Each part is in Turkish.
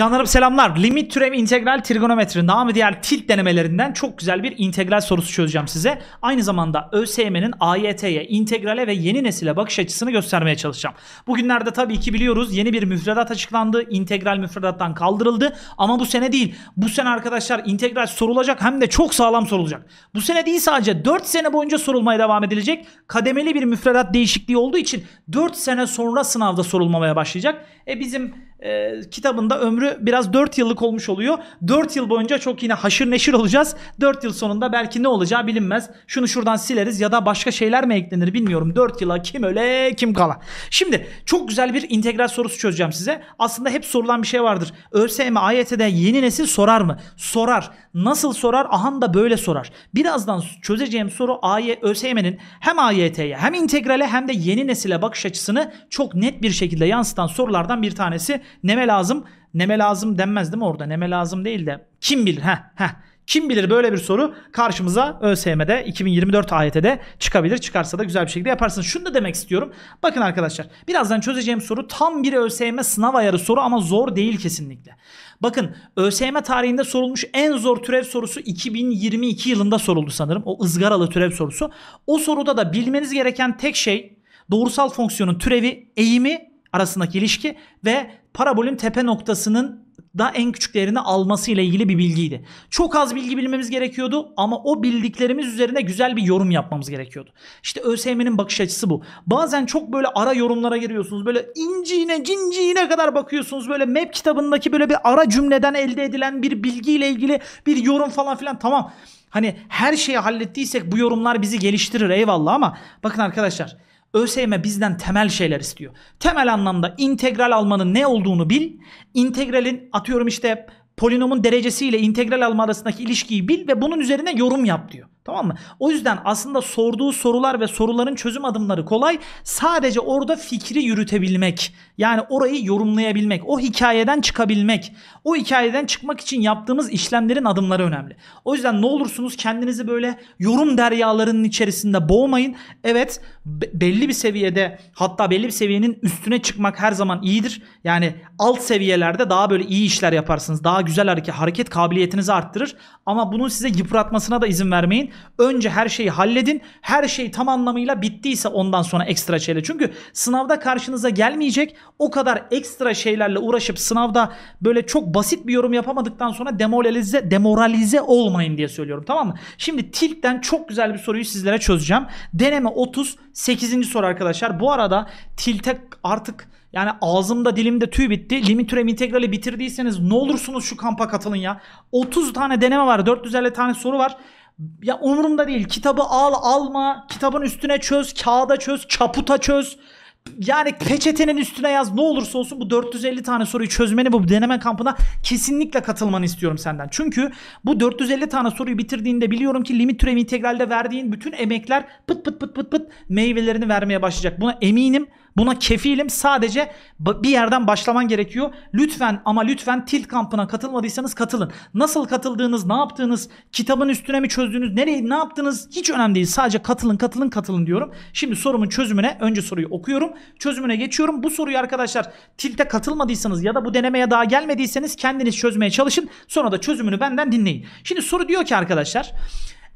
Canlarım selamlar. Limit türev integral trigonometri namı diğer tilt denemelerinden çok güzel bir integral sorusu çözeceğim size. Aynı zamanda ÖSYM'nin AYT'ye, integrale ve yeni nesile bakış açısını göstermeye çalışacağım. Bugünlerde tabii ki biliyoruz yeni bir müfredat açıklandı. İntegral müfredattan kaldırıldı ama bu sene değil. Bu sene arkadaşlar integral sorulacak hem de çok sağlam sorulacak. Bu sene değil sadece 4 sene boyunca sorulmaya devam edilecek. Kademeli bir müfredat değişikliği olduğu için 4 sene sonra sınavda sorulmamaya başlayacak. E bizim e, kitabında ömrü biraz 4 yıllık olmuş oluyor. 4 yıl boyunca çok yine haşır neşir olacağız. 4 yıl sonunda belki ne olacağı bilinmez. Şunu şuradan sileriz ya da başka şeyler mi eklenir bilmiyorum. 4 yıla kim öle kim kala. Şimdi çok güzel bir integral sorusu çözeceğim size. Aslında hep sorulan bir şey vardır. ÖSYM AYT'de yeni nesil sorar mı? Sorar. Nasıl sorar? Ahan da böyle sorar. Birazdan çözeceğim soru AY, ÖSYM'nin hem AYT'ye hem integrale hem de yeni nesile bakış açısını çok net bir şekilde yansıtan sorulardan bir tanesi. Neme lazım? Neme lazım denmez değil mi orada? Neme lazım değil de kim bilir? Heh, heh. Kim bilir böyle bir soru karşımıza ÖSYM'de 2024 AYT'de çıkabilir. Çıkarsa da güzel bir şekilde yaparsınız. Şunu da demek istiyorum. Bakın arkadaşlar birazdan çözeceğim soru tam bir ÖSYM sınav ayarı soru ama zor değil kesinlikle. Bakın ÖSYM tarihinde sorulmuş en zor türev sorusu 2022 yılında soruldu sanırım. O ızgaralı türev sorusu. O soruda da bilmeniz gereken tek şey doğrusal fonksiyonun türevi, eğimi arasındaki ilişki ve parabolün tepe noktasının da en küçük değerini alması ile ilgili bir bilgiydi. Çok az bilgi bilmemiz gerekiyordu ama o bildiklerimiz üzerine güzel bir yorum yapmamız gerekiyordu. İşte ÖSYM'nin bakış açısı bu. Bazen çok böyle ara yorumlara giriyorsunuz. Böyle inciğine cinciğine kadar bakıyorsunuz. Böyle map kitabındaki böyle bir ara cümleden elde edilen bir bilgiyle ilgili bir yorum falan filan. Tamam hani her şeyi hallettiysek bu yorumlar bizi geliştirir eyvallah ama bakın arkadaşlar ÖSYM bizden temel şeyler istiyor. Temel anlamda integral almanın ne olduğunu bil. İntegralin atıyorum işte polinomun derecesiyle integral alma arasındaki ilişkiyi bil ve bunun üzerine yorum yap diyor. Tamam mı? O yüzden aslında sorduğu sorular ve soruların çözüm adımları kolay. Sadece orada fikri yürütebilmek. Yani orayı yorumlayabilmek. O hikayeden çıkabilmek. O hikayeden çıkmak için yaptığımız işlemlerin adımları önemli. O yüzden ne olursunuz kendinizi böyle yorum deryalarının içerisinde boğmayın. Evet belli bir seviyede hatta belli bir seviyenin üstüne çıkmak her zaman iyidir. Yani alt seviyelerde daha böyle iyi işler yaparsınız. Daha güzel hareket, hareket kabiliyetinizi arttırır. Ama bunun size yıpratmasına da izin vermeyin. Önce her şeyi halledin. Her şey tam anlamıyla bittiyse ondan sonra ekstra şeyle. Çünkü sınavda karşınıza gelmeyecek o kadar ekstra şeylerle uğraşıp sınavda böyle çok basit bir yorum yapamadıktan sonra demoralize, demoralize olmayın diye söylüyorum tamam mı? Şimdi Tilt'ten çok güzel bir soruyu sizlere çözeceğim. Deneme 38. soru arkadaşlar. Bu arada Tilt'e artık yani ağzımda dilimde tüy bitti. Limit türev integrali bitirdiyseniz ne olursunuz şu kampa katılın ya. 30 tane deneme var. 450 tane soru var. Ya umurumda değil. Kitabı al alma. Kitabın üstüne çöz. Kağıda çöz. Çaputa çöz. Yani peçetenin üstüne yaz ne olursa olsun bu 450 tane soruyu çözmeni bu deneme kampına kesinlikle katılmanı istiyorum senden. Çünkü bu 450 tane soruyu bitirdiğinde biliyorum ki limit türevi integralde verdiğin bütün emekler pıt pıt pıt pıt pıt meyvelerini vermeye başlayacak. Buna eminim. Buna kefilim sadece bir yerden başlaman gerekiyor. Lütfen ama lütfen tilt kampına katılmadıysanız katılın. Nasıl katıldığınız, ne yaptığınız, kitabın üstüne mi çözdüğünüz, nereye ne yaptığınız hiç önemli değil. Sadece katılın, katılın, katılın diyorum. Şimdi sorumun çözümüne önce soruyu okuyorum. Çözümüne geçiyorum. Bu soruyu arkadaşlar tilte katılmadıysanız ya da bu denemeye daha gelmediyseniz kendiniz çözmeye çalışın. Sonra da çözümünü benden dinleyin. Şimdi soru diyor ki arkadaşlar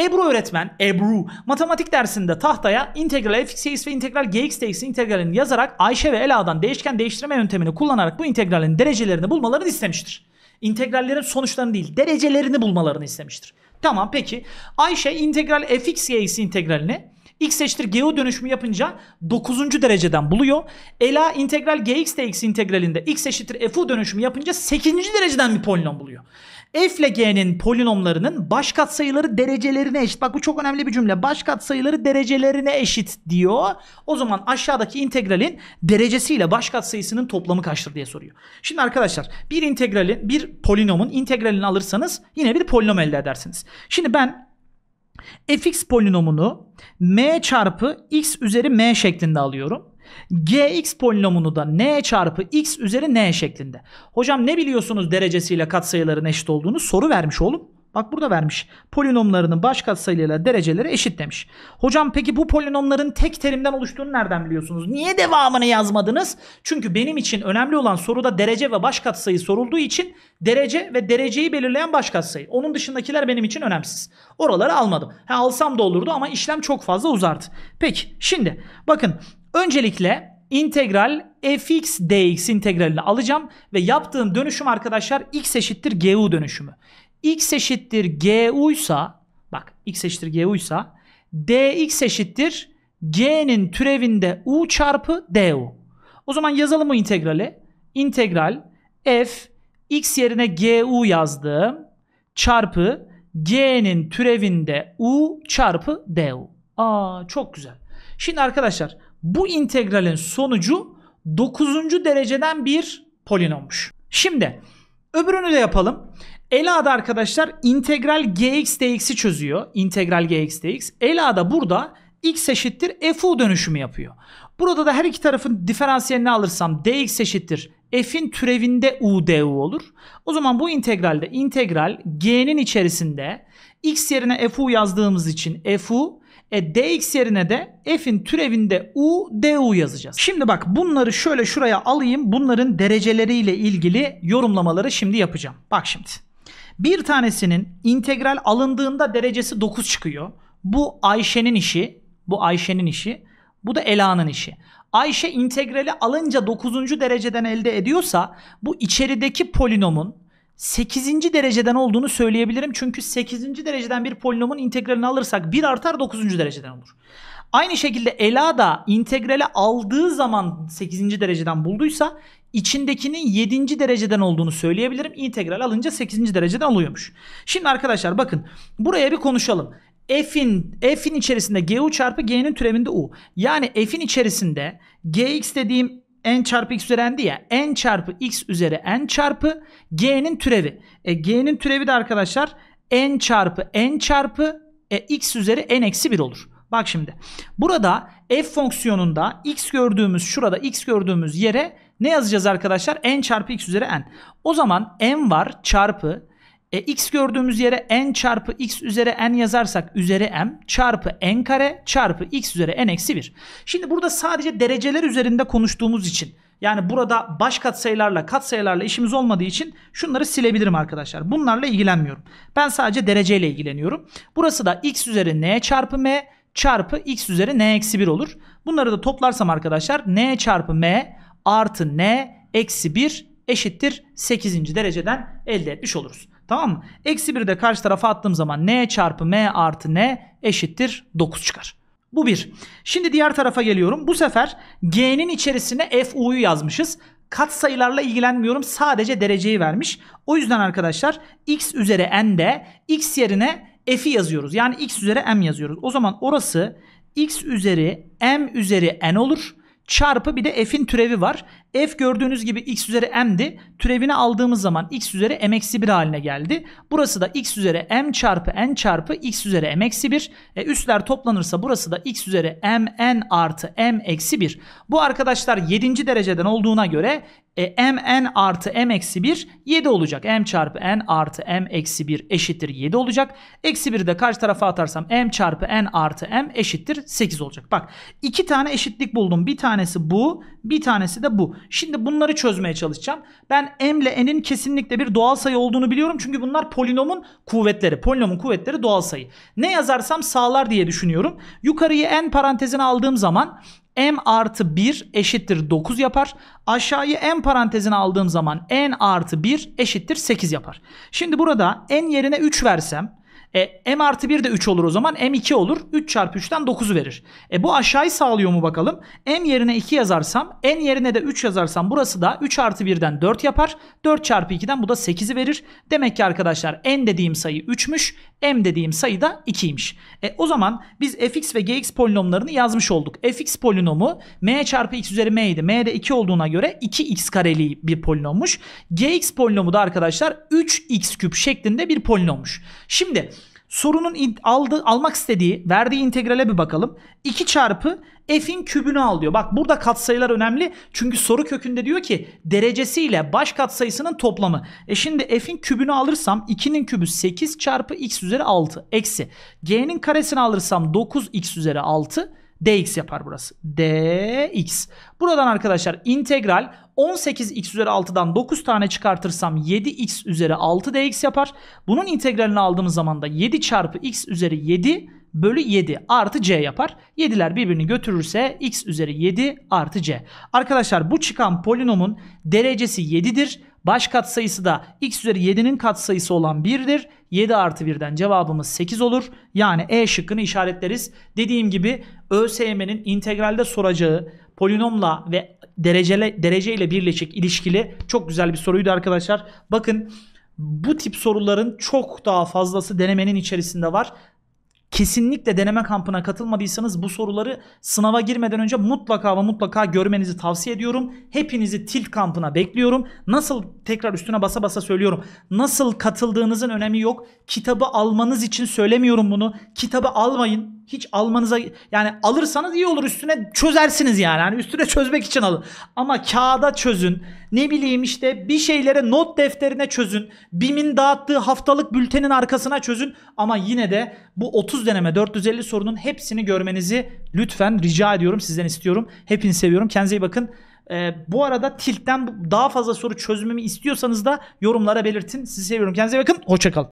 Ebru öğretmen, Ebru matematik dersinde tahtaya integral fx'e ve integral gx integralini yazarak Ayşe ve Ela'dan değişken değiştirme yöntemini kullanarak bu integralin derecelerini bulmalarını istemiştir. İntegrallerin sonuçlarını değil, derecelerini bulmalarını istemiştir. Tamam peki. Ayşe integral fx integralini x eşittir geo dönüşümü yapınca 9. dereceden buluyor. Ela integral gx dx integralinde x eşittir fu dönüşümü yapınca 8. dereceden bir polinom buluyor f ile g'nin polinomlarının baş katsayıları derecelerine eşit. Bak bu çok önemli bir cümle. Baş katsayıları derecelerine eşit diyor. O zaman aşağıdaki integralin derecesiyle baş katsayısının toplamı kaçtır diye soruyor. Şimdi arkadaşlar bir integralin bir polinomun integralini alırsanız yine bir polinom elde edersiniz. Şimdi ben fx polinomunu m çarpı x üzeri m şeklinde alıyorum. Gx polinomunu da n çarpı x üzeri n şeklinde. Hocam ne biliyorsunuz derecesiyle katsayıların eşit olduğunu? Soru vermiş oğlum. Bak burada vermiş. Polinomlarının baş katsayıyla dereceleri eşit demiş. Hocam peki bu polinomların tek terimden oluştuğunu nereden biliyorsunuz? Niye devamını yazmadınız? Çünkü benim için önemli olan soruda derece ve baş katsayı sorulduğu için derece ve dereceyi belirleyen baş katsayı. Onun dışındakiler benim için önemsiz. Oraları almadım. Ha alsam da olurdu ama işlem çok fazla uzardı. Peki şimdi bakın Öncelikle integral fx dx integralini alacağım ve yaptığım dönüşüm arkadaşlar x eşittir gu dönüşümü. x eşittir gu ise bak x eşittir gu ise dx eşittir g'nin türevinde u çarpı du. O zaman yazalım bu integrali. İntegral f x yerine gu yazdım çarpı g'nin türevinde u çarpı du. Aa çok güzel. Şimdi arkadaşlar bu integralin sonucu 9. dereceden bir polinommuş. Şimdi öbürünü de yapalım. Ela'da arkadaşlar integral gx dx'i çözüyor. İntegral gx dx. Ela'da burada x eşittir fu dönüşümü yapıyor. Burada da her iki tarafın diferansiyelini alırsam dx eşittir f'in türevinde u du olur. O zaman bu integralde integral g'nin içerisinde x yerine fu yazdığımız için fu e, dx yerine de f'in türevinde u du yazacağız. Şimdi bak bunları şöyle şuraya alayım. Bunların dereceleriyle ilgili yorumlamaları şimdi yapacağım. Bak şimdi. Bir tanesinin integral alındığında derecesi 9 çıkıyor. Bu Ayşe'nin işi. Bu Ayşe'nin işi. Bu da Ela'nın işi. Ayşe integrali alınca 9. dereceden elde ediyorsa bu içerideki polinomun 8. dereceden olduğunu söyleyebilirim. Çünkü 8. dereceden bir polinomun integralini alırsak 1 artar 9. dereceden olur. Aynı şekilde ela da integrale aldığı zaman 8. dereceden bulduysa içindekinin 7. dereceden olduğunu söyleyebilirim. İntegral alınca 8. dereceden oluyormuş. Şimdi arkadaşlar bakın buraya bir konuşalım. F'in F'in içerisinde GU çarpı G'nin türevinde U. Yani F'in içerisinde GX dediğim n çarpı x üzeri n'di ya. n çarpı x üzeri n çarpı g'nin türevi. E, g'nin türevi de arkadaşlar n çarpı n çarpı e, x üzeri n eksi 1 olur. Bak şimdi burada f fonksiyonunda x gördüğümüz şurada x gördüğümüz yere ne yazacağız arkadaşlar? n çarpı x üzeri n. O zaman n var çarpı e, x gördüğümüz yere n çarpı x üzeri n yazarsak üzeri m çarpı n kare çarpı x üzeri n eksi 1. Şimdi burada sadece dereceler üzerinde konuştuğumuz için yani burada baş katsayılarla katsayılarla işimiz olmadığı için şunları silebilirim arkadaşlar. Bunlarla ilgilenmiyorum. Ben sadece dereceyle ilgileniyorum. Burası da x üzeri n çarpı m çarpı x üzeri n eksi 1 olur. Bunları da toplarsam arkadaşlar n çarpı m artı n eksi 1 eşittir 8. dereceden elde etmiş oluruz. Tamam mı? Eksi 1'i de karşı tarafa attığım zaman n çarpı m artı n eşittir 9 çıkar. Bu bir. Şimdi diğer tarafa geliyorum. Bu sefer g'nin içerisine fu'yu yazmışız. Kat sayılarla ilgilenmiyorum. Sadece dereceyi vermiş. O yüzden arkadaşlar x üzeri n de x yerine f'i yazıyoruz. Yani x üzeri m yazıyoruz. O zaman orası x üzeri m üzeri n olur çarpı bir de f'in türevi var. F gördüğünüz gibi x üzeri m'di. Türevini aldığımız zaman x üzeri m eksi 1 haline geldi. Burası da x üzeri m çarpı n çarpı x üzeri m eksi 1. E, üstler toplanırsa burası da x üzeri m n artı m eksi 1. Bu arkadaşlar 7. dereceden olduğuna göre e, m n artı m eksi 1 7 olacak. m çarpı n artı m eksi 1 eşittir 7 olacak. Eksi 1'i de karşı tarafa atarsam m çarpı n artı m eşittir 8 olacak. Bak iki tane eşitlik buldum. Bir tanesi bu bir tanesi de bu. Şimdi bunları çözmeye çalışacağım. Ben m ile n'in kesinlikle bir doğal sayı olduğunu biliyorum. Çünkü bunlar polinomun kuvvetleri. Polinomun kuvvetleri doğal sayı. Ne yazarsam sağlar diye düşünüyorum. Yukarıyı n parantezine aldığım zaman m artı 1 eşittir 9 yapar. Aşağıyı n parantezine aldığım zaman n artı 1 eşittir 8 yapar. Şimdi burada n yerine 3 versem e, m artı 1 de 3 olur o zaman. m 2 olur. 3 çarpı 3'ten 9'u verir. E, bu aşağıyı sağlıyor mu bakalım. m yerine 2 yazarsam n yerine de 3 yazarsam burası da 3 artı 1'den 4 yapar. 4 çarpı 2'den bu da 8'i verir. Demek ki arkadaşlar n dediğim sayı 3'müş. m dediğim sayı da 2'ymiş. E, o zaman biz fx ve gx polinomlarını yazmış olduk. fx polinomu m çarpı x üzeri m idi. m de 2 olduğuna göre 2x kareli bir polinommuş. gx polinomu da arkadaşlar 3x küp şeklinde bir polinommuş. Şimdi Sorunun aldı, almak istediği, verdiği integrale bir bakalım. 2 çarpı f'in kübünü al diyor. Bak burada katsayılar önemli. Çünkü soru kökünde diyor ki derecesiyle baş katsayısının toplamı. E şimdi f'in kübünü alırsam 2'nin kübü 8 çarpı x üzeri 6 eksi. G'nin karesini alırsam 9x üzeri 6 dx yapar burası. dx. Buradan arkadaşlar integral 18x üzeri 6'dan 9 tane çıkartırsam 7x üzeri 6 dx yapar. Bunun integralini aldığımız zaman da 7 çarpı x üzeri 7 bölü 7 artı c yapar. 7'ler birbirini götürürse x üzeri 7 artı c. Arkadaşlar bu çıkan polinomun derecesi 7'dir. Baş katsayısı da x üzeri 7'nin katsayısı olan 1'dir. 7 artı 1'den cevabımız 8 olur. Yani E şıkkını işaretleriz. Dediğim gibi ÖSYM'nin integralde soracağı polinomla ve derecele, dereceyle birleşik ilişkili çok güzel bir soruydu arkadaşlar. Bakın bu tip soruların çok daha fazlası denemenin içerisinde var. Kesinlikle deneme kampına katılmadıysanız bu soruları sınava girmeden önce mutlaka ve mutlaka görmenizi tavsiye ediyorum. Hepinizi tilt kampına bekliyorum. Nasıl tekrar üstüne basa basa söylüyorum. Nasıl katıldığınızın önemi yok. Kitabı almanız için söylemiyorum bunu. Kitabı almayın hiç almanıza yani alırsanız iyi olur üstüne çözersiniz yani. yani üstüne çözmek için alın. Ama kağıda çözün. Ne bileyim işte bir şeylere not defterine çözün. BİM'in dağıttığı haftalık bültenin arkasına çözün. Ama yine de bu 30 deneme 450 sorunun hepsini görmenizi lütfen rica ediyorum sizden istiyorum. Hepinizi seviyorum. Kendinize iyi bakın. Ee, bu arada Tilt'ten daha fazla soru çözmemi istiyorsanız da yorumlara belirtin. Sizi seviyorum. Kendinize iyi bakın. Hoşçakalın.